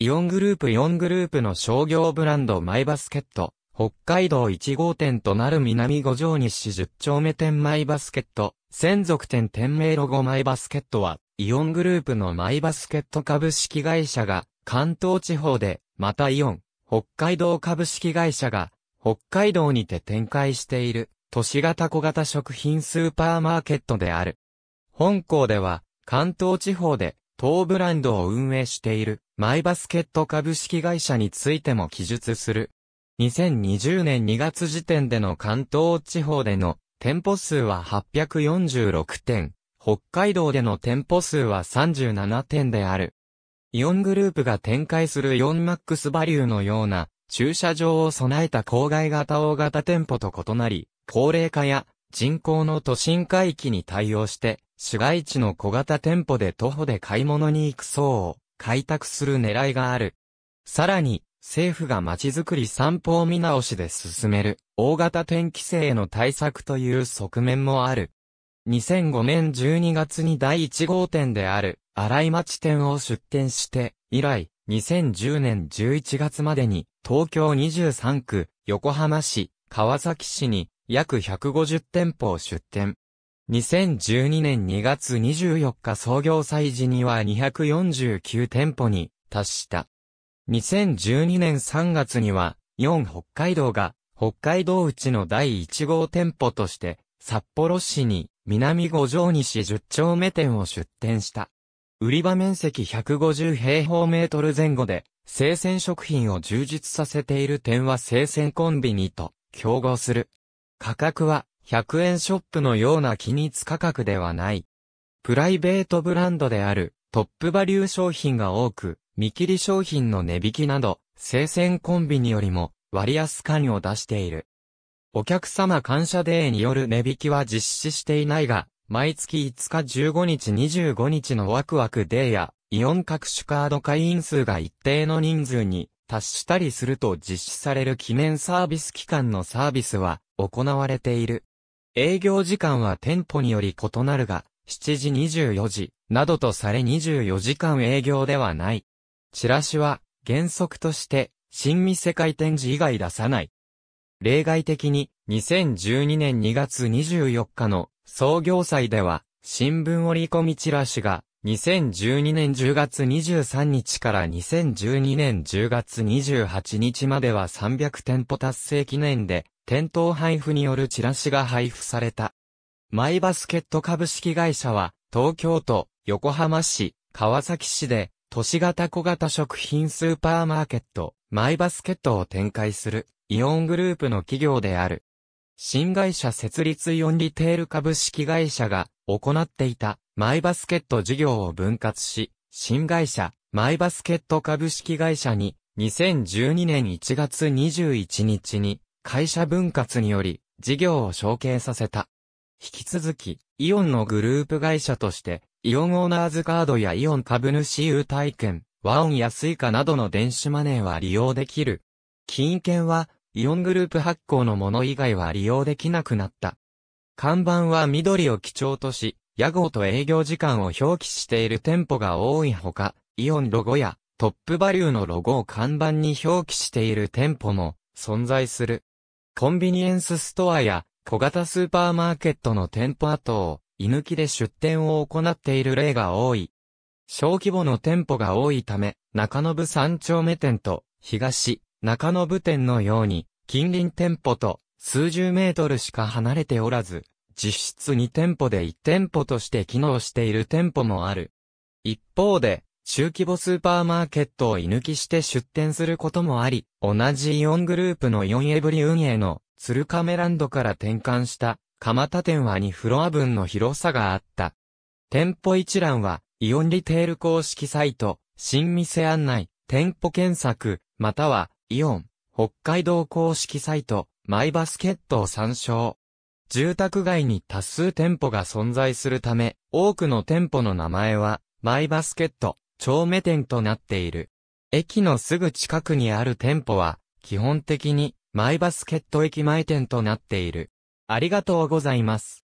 イオングループ4グループの商業ブランドマイバスケット、北海道1号店となる南五条西10丁目店マイバスケット、専属店店名ロゴマイバスケットは、イオングループのマイバスケット株式会社が、関東地方で、またイオン、北海道株式会社が、北海道にて展開している、都市型小型食品スーパーマーケットである。本校では、関東地方で、当ブランドを運営している、マイバスケット株式会社についても記述する。2020年2月時点での関東地方での店舗数は846店、北海道での店舗数は37店である。イオングループが展開するイオンマックスバリューのような駐車場を備えた郊外型大型店舗と異なり、高齢化や人口の都心回帰に対応して市街地の小型店舗で徒歩で買い物に行く層を開拓する狙いがある。さらに、政府が街づくり散歩を見直しで進める、大型転規制への対策という側面もある。2005年12月に第1号店である、新井町店を出店して、以来、2010年11月までに、東京23区、横浜市、川崎市に、約150店舗を出店。2012年2月24日創業祭時には249店舗に達した。2012年3月には、4北海道が、北海道内の第1号店舗として、札幌市に、南五条西10丁目店を出店した。売り場面積150平方メートル前後で、生鮮食品を充実させている点は生鮮コンビニと競合する。価格は100円ショップのような機密価格ではない。プライベートブランドであるトップバリュー商品が多く、見切り商品の値引きなど、生鮮コンビニよりも割安感を出している。お客様感謝デーによる値引きは実施していないが、毎月5日15日25日のワクワクデーや、イオン各種カード会員数が一定の人数に達したりすると実施される記念サービス期間のサービスは行われている。営業時間は店舗により異なるが、7時24時、などとされ24時間営業ではない。チラシは、原則として、新店開店時以外出さない。例外的に、2012年2月24日の創業祭では、新聞折り込みチラシが2012年10月23日から2012年10月28日までは300店舗達成記念で、店頭配布によるチラシが配布された。マイバスケット株式会社は、東京都、横浜市、川崎市で、都市型小型食品スーパーマーケット、マイバスケットを展開する、イオングループの企業である。新会社設立イオンリテール株式会社が、行っていたマイバスケット事業を分割し、新会社、マイバスケット株式会社に、2012年1月21日に、会社分割により、事業を承継させた。引き続き、イオンのグループ会社として、イオンオーナーズカードやイオン株主優待券、ワオンやスイカなどの電子マネーは利用できる。金券は、イオングループ発行のもの以外は利用できなくなった。看板は緑を基調とし、屋号と営業時間を表記している店舗が多いほか、イオンロゴやトップバリューのロゴを看板に表記している店舗も存在する。コンビニエンスストアや小型スーパーマーケットの店舗跡を居抜きで出店を行っている例が多い。小規模の店舗が多いため、中延三丁目店と東中延店のように近隣店舗と数十メートルしか離れておらず、実質2店舗で1店舗として機能している店舗もある。一方で、中規模スーパーマーケットを居抜きして出店することもあり、同じイオングループのイオンエブリ運営の鶴亀ランドから転換した蒲田店は2フロア分の広さがあった。店舗一覧は、イオンリテール公式サイト、新店案内、店舗検索、または、イオン、北海道公式サイト、マイバスケットを参照。住宅街に多数店舗が存在するため、多くの店舗の名前は、マイバスケット、超目店となっている。駅のすぐ近くにある店舗は、基本的に、マイバスケット駅前店となっている。ありがとうございます。